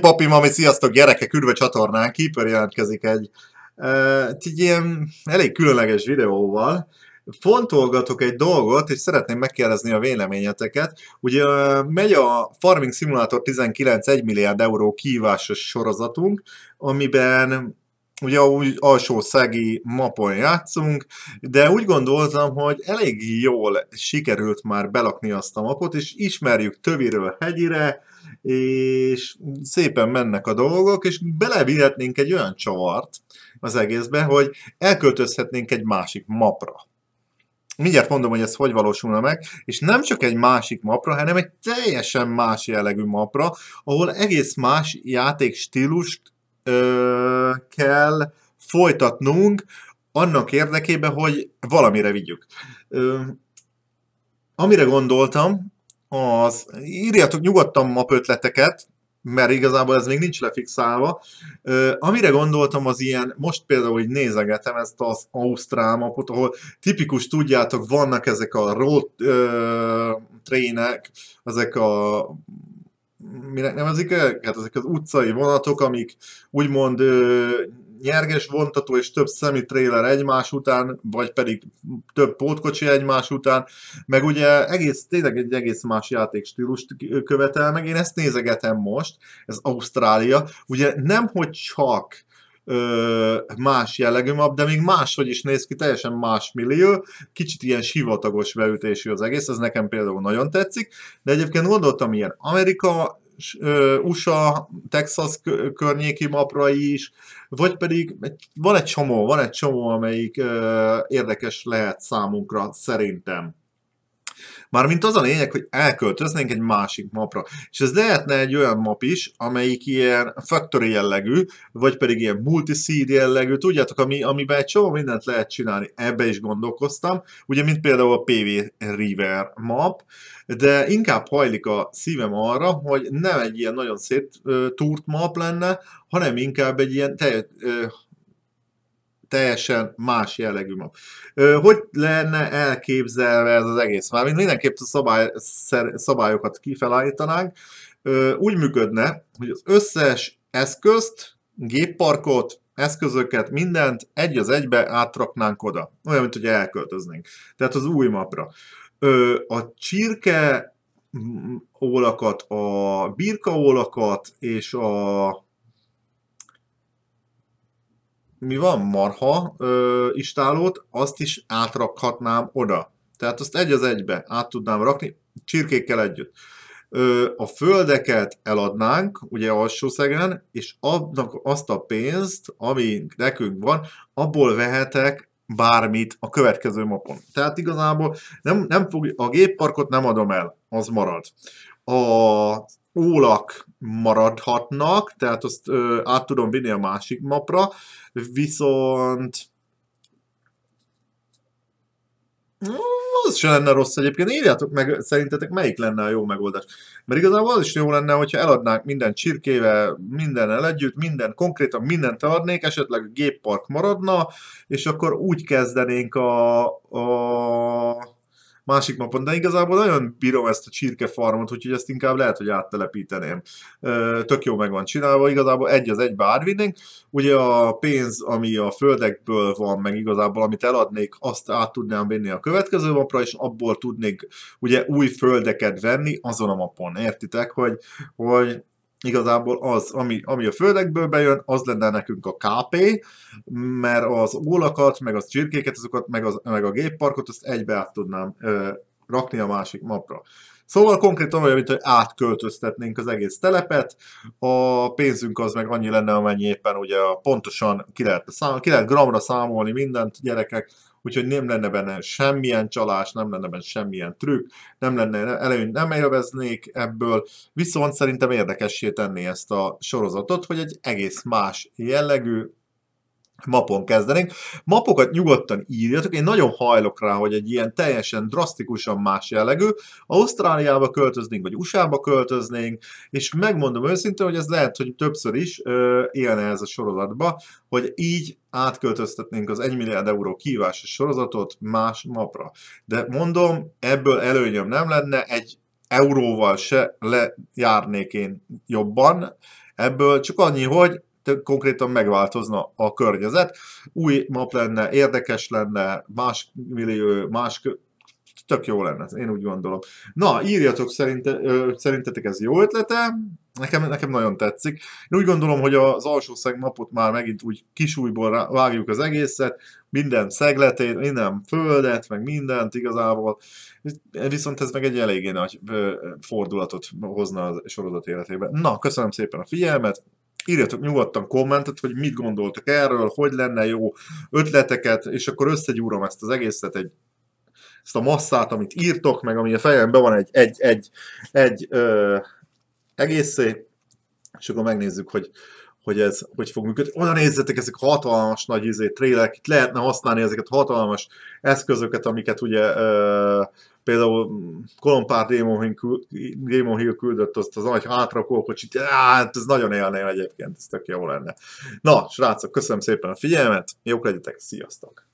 Papi ami sziasztok gyerekek, üdv a csatornán, Keeper jelentkezik egy, egy ilyen elég különleges videóval. Fontolgatok egy dolgot, és szeretném megkérdezni a véleményeteket. Ugye megy a Farming Simulator 19 1 milliárd euró kívásos sorozatunk, amiben ugye úgy alsó szegi mapon játszunk, de úgy gondoltam, hogy elég jól sikerült már belakni azt a mapot, és ismerjük töviről hegyire, és szépen mennek a dolgok, és belevihetnénk egy olyan csavart az egészbe, hogy elköltözhetnénk egy másik mapra. Mindjárt mondom, hogy ez hogy valósulna meg, és nem csak egy másik mapra, hanem egy teljesen más jellegű mapra, ahol egész más játékstílust ö, kell folytatnunk annak érdekében, hogy valamire vigyük. Ö, amire gondoltam, az írjátok nyugodtan map ötleteket, mert igazából ez még nincs lefixálva. Uh, amire gondoltam az ilyen, most például, hogy nézegetem ezt az Ausztrál mapot, ahol tipikus, tudjátok, vannak ezek a road uh, trének, ezek a minek nevezik őket? Hát ezek az utcai vonatok, amik úgymond uh, nyerges vontató és több szemitrailer egymás után, vagy pedig több pótkocsi egymás után, meg ugye egész, tényleg egy egész más játékstílust követel, meg én ezt nézegetem most, ez Ausztrália, ugye nem hogy csak ö, más jellegű map, de még máshogy is néz ki, teljesen más millió, kicsit ilyen sivatagos beütésű az egész, ez nekem például nagyon tetszik, de egyébként gondoltam ilyen Amerika, USA, Texas környéki mapra is, vagy pedig van egy csomó, van egy csomó, amelyik érdekes lehet számunkra szerintem. Mármint az a lényeg, hogy elköltöznénk egy másik mapra. És ez lehetne egy olyan map is, amelyik ilyen factory jellegű, vagy pedig ilyen multi-seed jellegű, tudjátok, ami, amiben egy csomó mindent lehet csinálni. Ebbe is gondolkoztam, ugye mint például a PV River map, de inkább hajlik a szívem arra, hogy nem egy ilyen nagyon szét túrt map lenne, hanem inkább egy ilyen teljes, teljesen más jellegű mag. Hogy lenne elképzelve ez az egész? Már mindenképp a szabály, szabályokat kifelállítanánk. Úgy működne, hogy az összes eszközt, gépparkot, eszközöket, mindent egy az egybe átraknánk oda. Olyan, mint hogy elköltöznénk. Tehát az új mapra. A csirke ólakat, a ólakat és a mi van, marha ö, istálót, azt is átrakhatnám oda. Tehát azt egy az egybe át tudnám rakni, csirkékkel együtt. Ö, a földeket eladnánk, ugye alsó szegen, és adnak azt a pénzt, ami nekünk van, abból vehetek bármit a következő mapon. Tehát igazából nem, nem fog, a gépparkot nem adom el, az marad a ólak maradhatnak, tehát azt ö, át tudom vinni a másik mapra, viszont az sem lenne rossz egyébként. Írjátok meg, szerintetek melyik lenne a jó megoldás. Mert igazából az is jó lenne, hogyha eladnánk minden csirkével, mindennel együtt, minden, konkrétan mindent eladnék, esetleg a géppark maradna, és akkor úgy kezdenénk a, a másik mapon, de igazából nagyon bírom ezt a csirke farmot, úgyhogy ezt inkább lehet, hogy áttelepíteném. Tök jó meg van csinálva, igazából egy az egybe árvinnénk. Ugye a pénz, ami a földekből van, meg igazából amit eladnék, azt át tudnám vinni a következő mapra, és abból tudnék ugye új földeket venni azon a mapon. Értitek, hogy, hogy igazából az, ami, ami a földekből bejön, az lenne nekünk a KP, mert az ólakat, meg az csirkéket, azokat, meg, az, meg a gépparkot, azt egybe át tudnám ö, rakni a másik mapra. Szóval konkrétan olyan, mint hogy átköltöztetnénk az egész telepet, a pénzünk az meg annyi lenne, amennyi éppen ugye pontosan ki lehet, szám, ki lehet gramra számolni mindent, gyerekek, úgyhogy nem lenne benne semmilyen csalás, nem lenne benne semmilyen trükk, nem lenne előny, nem élveznék ebből, viszont szerintem érdekessé tenni ezt a sorozatot, hogy egy egész más jellegű, mapon kezdenénk. Mapokat nyugodtan írjatok, én nagyon hajlok rá, hogy egy ilyen teljesen drasztikusan más jellegű, Ausztráliába költöznénk, vagy USA-ba költöznénk, és megmondom őszintén, hogy ez lehet, hogy többször is ö, élne ez a sorozatba, hogy így átköltöztetnénk az 1 milliárd euró kívásos sorozatot más mapra. De mondom, ebből előnyöm nem lenne, egy euróval se lejárnék én jobban, ebből csak annyi, hogy konkrétan megváltozna a környezet, új map lenne, érdekes lenne, más millió, más tök jó lenne, én úgy gondolom. Na, írjatok, szerinte, szerintetek ez jó ötlete? Nekem, nekem nagyon tetszik. Én úgy gondolom, hogy az alsó mapot már megint úgy kisújból vágjuk az egészet, minden szegletét, minden földet, meg mindent igazából. Viszont ez meg egy eléggé nagy fordulatot hozna a sorozat életébe. Na, köszönöm szépen a figyelmet, írjatok nyugodtan kommentet, hogy mit gondoltok erről, hogy lenne jó ötleteket, és akkor összegyúrom ezt az egészet egy ezt a masszát, amit írtok, meg ami a fejemben van egy, egy, egy, egy ö, egészé, és akkor megnézzük, hogy, hogy ez hogy fog működni. Oda nézzetek, ezek hatalmas nagy izé, trélek, itt lehetne használni ezeket hatalmas eszközöket, amiket ugye ö, például Kolompár mm, Démon Hill, küldött azt az nagy kocsit, hát ez nagyon élném egyébként, ez tök jó lenne. Na, srácok, köszönöm szépen a figyelmet, jók legyetek, sziasztok!